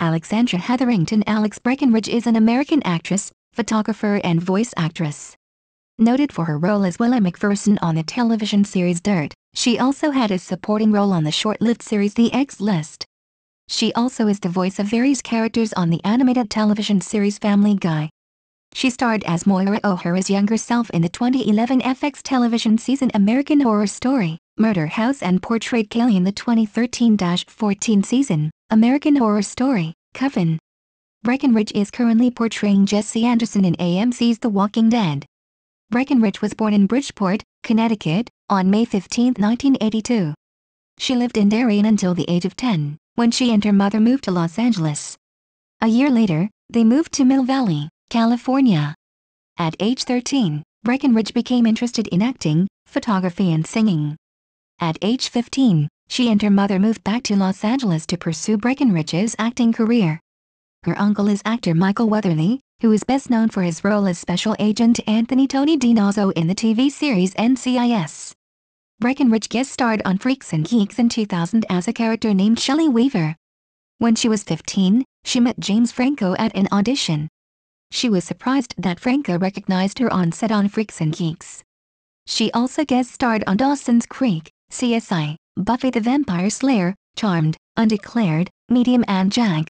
Alexandra Hetherington Alex Breckenridge is an American actress, photographer and voice actress. Noted for her role as Willa McPherson on the television series Dirt, she also had a supporting role on the short-lived series The X List. She also is the voice of various characters on the animated television series Family Guy. She starred as Moira O'Hara's younger self in the 2011 FX television season American Horror Story, Murder House and portrayed Kelly in the 2013-14 season, American Horror Story. Coven. Breckenridge is currently portraying Jesse Anderson in AMC's The Walking Dead. Breckenridge was born in Bridgeport, Connecticut, on May 15, 1982. She lived in Darien until the age of 10, when she and her mother moved to Los Angeles. A year later, they moved to Mill Valley, California. At age 13, Breckenridge became interested in acting, photography and singing. At age 15, she and her mother moved back to Los Angeles to pursue Breckenridge's acting career. Her uncle is actor Michael Weatherly, who is best known for his role as Special Agent Anthony Tony DiNozzo in the TV series NCIS. Breckenridge guest starred on Freaks and Geeks in 2000 as a character named Shelley Weaver. When she was 15, she met James Franco at an audition. She was surprised that Franco recognized her on set on Freaks and Geeks. She also guest starred on Dawson's Creek, CSI. Buffy the Vampire Slayer, Charmed, Undeclared, Medium and Jag.